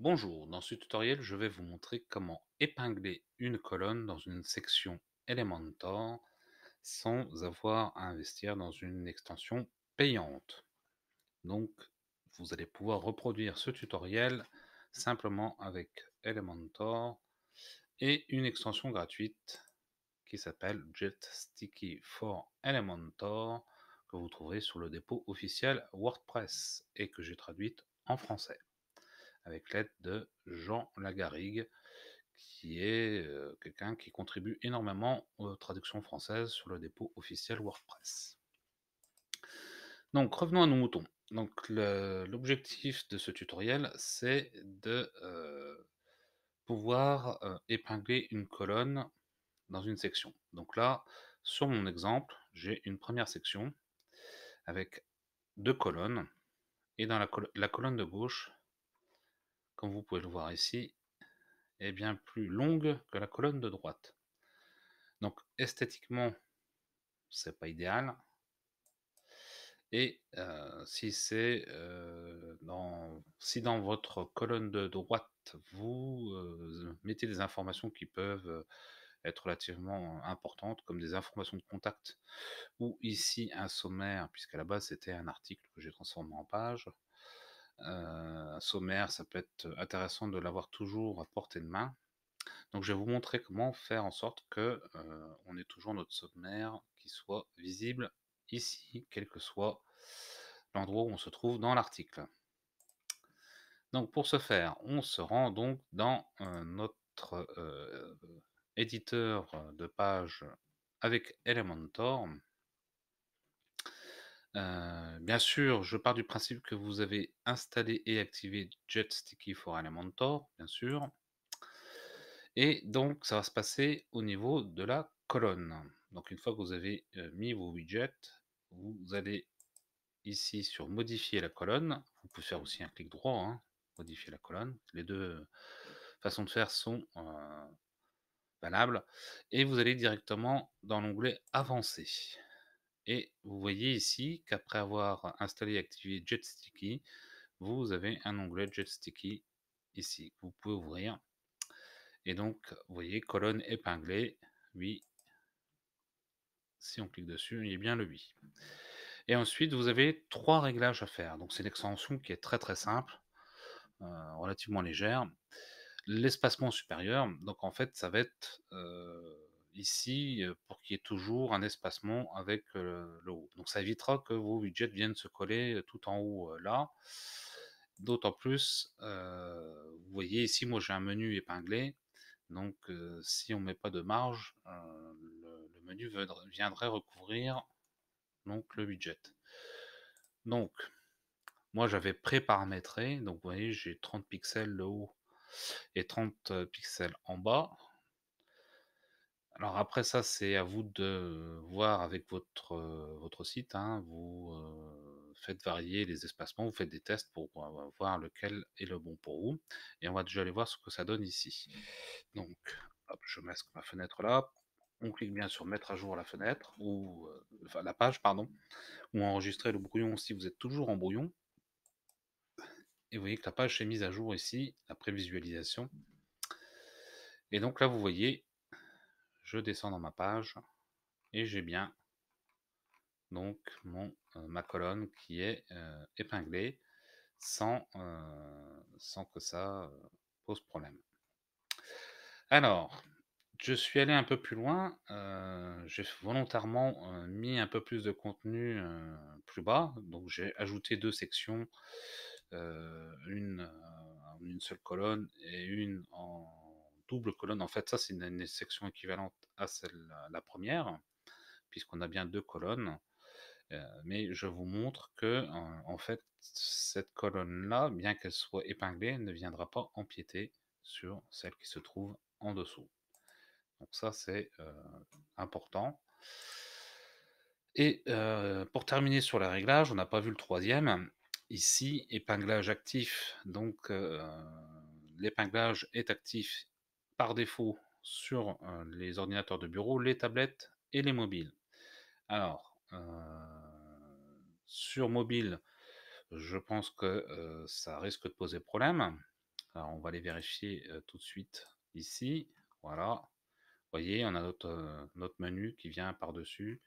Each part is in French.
Bonjour, dans ce tutoriel je vais vous montrer comment épingler une colonne dans une section Elementor sans avoir à investir dans une extension payante. Donc vous allez pouvoir reproduire ce tutoriel simplement avec Elementor et une extension gratuite qui s'appelle Jet Sticky for Elementor que vous trouverez sur le dépôt officiel WordPress et que j'ai traduite en français avec l'aide de Jean Lagarrigue, qui est euh, quelqu'un qui contribue énormément aux traductions françaises sur le dépôt officiel WordPress. Donc revenons à nos moutons. Donc l'objectif de ce tutoriel, c'est de euh, pouvoir euh, épingler une colonne dans une section. Donc là, sur mon exemple, j'ai une première section avec deux colonnes. Et dans la colonne de gauche, comme vous pouvez le voir ici, est bien plus longue que la colonne de droite. Donc esthétiquement, c'est pas idéal. Et euh, si c'est euh, dans si dans votre colonne de droite vous euh, mettez des informations qui peuvent être relativement importantes, comme des informations de contact, ou ici un sommaire, puisqu'à la base c'était un article que j'ai transformé en page, euh, un sommaire, ça peut être intéressant de l'avoir toujours à portée de main. Donc je vais vous montrer comment faire en sorte que euh, on ait toujours notre sommaire qui soit visible ici, quel que soit l'endroit où on se trouve dans l'article. Donc pour ce faire, on se rend donc dans euh, notre éditeur de page avec Elementor. Euh, bien sûr, je pars du principe que vous avez installé et activé JetSticky for Elementor, bien sûr. Et donc, ça va se passer au niveau de la colonne. Donc, une fois que vous avez euh, mis vos widgets, vous allez ici sur modifier la colonne. Vous pouvez faire aussi un clic droit, hein, modifier la colonne. Les deux façons de faire sont euh, valables. Et vous allez directement dans l'onglet avancé. Et vous voyez ici qu'après avoir installé et activé JetSticky, vous avez un onglet JetSticky ici vous pouvez ouvrir. Et donc, vous voyez, colonne épinglée, oui. Si on clique dessus, il y a bien le oui. Et ensuite, vous avez trois réglages à faire. Donc, c'est l'extension qui est très très simple, euh, relativement légère. L'espacement supérieur, donc en fait, ça va être euh, ici pour qu'il y ait toujours un espacement avec le haut. Donc ça évitera que vos widgets viennent se coller tout en haut là. D'autant plus, vous voyez ici, moi j'ai un menu épinglé. Donc si on ne met pas de marge, le, le, menu viendrait recouvrir donc, le widget. Donc, moi j'avais pré-paramétré. Donc vous voyez, j'ai 30 pixels le haut et 30 pixels en bas. Alors après ça, c'est à vous de voir avec votre, votre site. Hein, vous faites varier les espacements, vous faites des tests pour voir lequel est le bon pour vous. Et on va déjà aller voir ce que ça donne ici. Donc, je masque ma fenêtre là. On clique bien sur mettre à jour la fenêtre ou enfin, la page, pardon, ou enregistrer le brouillon si vous êtes toujours en brouillon. Et vous voyez que la page est mise à jour ici, Après visualisation. Et donc là, vous voyez je descends dans ma page et j'ai bien donc mon, euh, ma colonne qui est euh, épinglée sans, euh, sans que ça pose problème. Alors, je suis allé un peu plus loin, j'ai volontairement mis un peu plus de contenu plus bas, donc j'ai ajouté deux sections, une en une seule colonne et une en double colonne. En fait, ça, c'est une, section équivalente à celle, euh, la première, puisqu'on a bien deux colonnes. Euh, mais je vous montre que, en, fait, cette colonne-là, bien qu'elle soit épinglée, ne viendra pas empiéter sur celle qui se trouve en dessous. Donc ça, c'est euh, important. Et pour terminer sur les réglages, on n'a pas vu le troisième. Ici, épinglage actif. Donc, l'épinglage est actif par défaut sur les ordinateurs de bureau, les tablettes et les mobiles. Alors, sur mobile, je pense que ça risque de poser problème. Alors, on va les vérifier tout de suite ici. Voilà. voyez, on a notre, notre menu qui vient par-dessus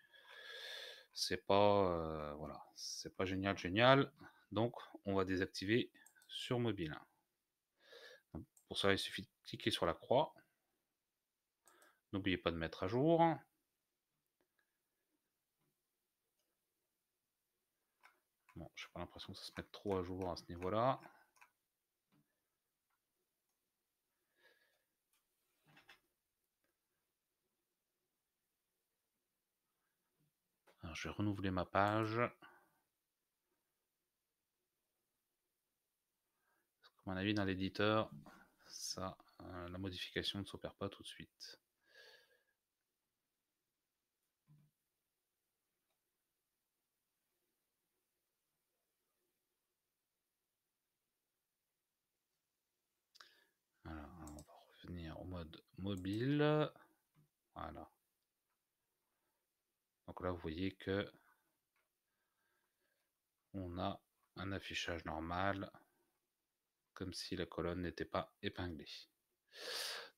c'est pas voilà, c'est pas génial génial. Donc on va désactiver sur mobile. Pour ça, il suffit de cliquer sur la croix. N'oubliez pas de mettre à jour. Bon, je n'ai pas l'impression que ça se mette trop à jour à ce niveau-là. Alors, je vais renouveler ma page. comme à mon avis, dans l'éditeur, ça, hein, la modification ne s'opère pas tout de suite. on va revenir au mode mobile. Voilà. Donc là, vous voyez que on a un affichage normal si la colonne n'était pas épinglée.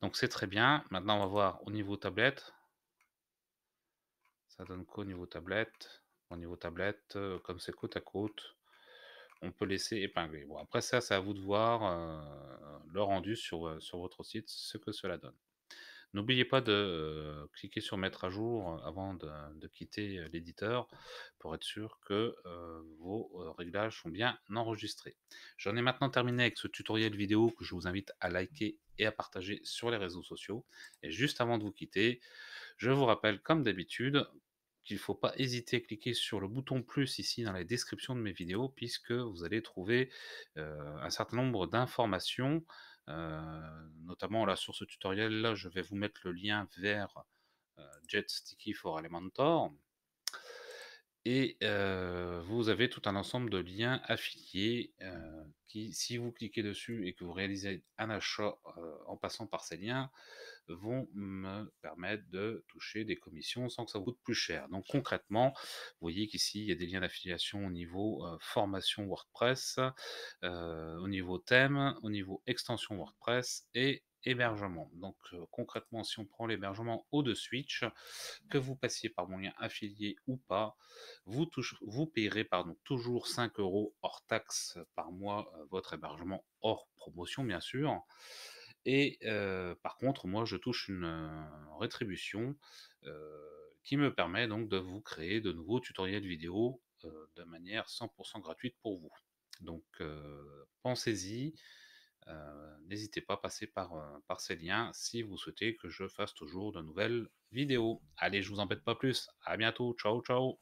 Donc c'est très bien. Maintenant, on va voir au niveau tablette. Ça donne qu'au niveau tablette Au niveau tablette, euh, comme c'est côte à côte, on peut laisser épingler. Bon, après ça, c'est à vous de voir euh, le rendu sur, euh, sur votre site, ce que cela donne. N'oubliez pas de cliquer sur mettre à jour avant de, quitter l'éditeur pour être sûr que vos réglages sont bien enregistrés. J'en ai maintenant terminé avec ce tutoriel vidéo que je vous invite à liker et à partager sur les réseaux sociaux. Et juste avant de vous quitter, je vous rappelle comme d'habitude qu'il ne faut pas hésiter à cliquer sur le bouton plus ici dans la description de mes vidéos puisque vous allez trouver un certain nombre d'informations euh, notamment la sur ce tutoriel là, je vais vous mettre le lien vers euh, JetSticky for Elementor. Et euh, vous avez tout un ensemble de liens affiliés qui, si vous cliquez dessus et que vous réalisez un achat euh, en passant par ces liens, vont me permettre de toucher des commissions sans que ça vous coûte plus cher. Donc concrètement, vous voyez qu'ici, il y a des liens d'affiliation au niveau euh, formation WordPress, euh, au niveau thème, au niveau extension WordPress et hébergement. Donc euh, concrètement, si on prend l'hébergement au de Switch, que vous passiez par mon lien affilié ou pas, vous, vous payerez pardon, toujours 5 euros hors taxe par mois euh, votre hébergement hors promotion bien sûr. Et euh, par contre, moi, je touche une rétribution qui me permet donc de vous créer de nouveaux tutoriels vidéo de manière 100% gratuite pour vous. Donc pensez-y, euh, n'hésitez pas à passer euh, par, ces liens si vous souhaitez que je fasse toujours de nouvelles vidéos. Allez, je vous embête pas plus. À bientôt. Ciao, ciao.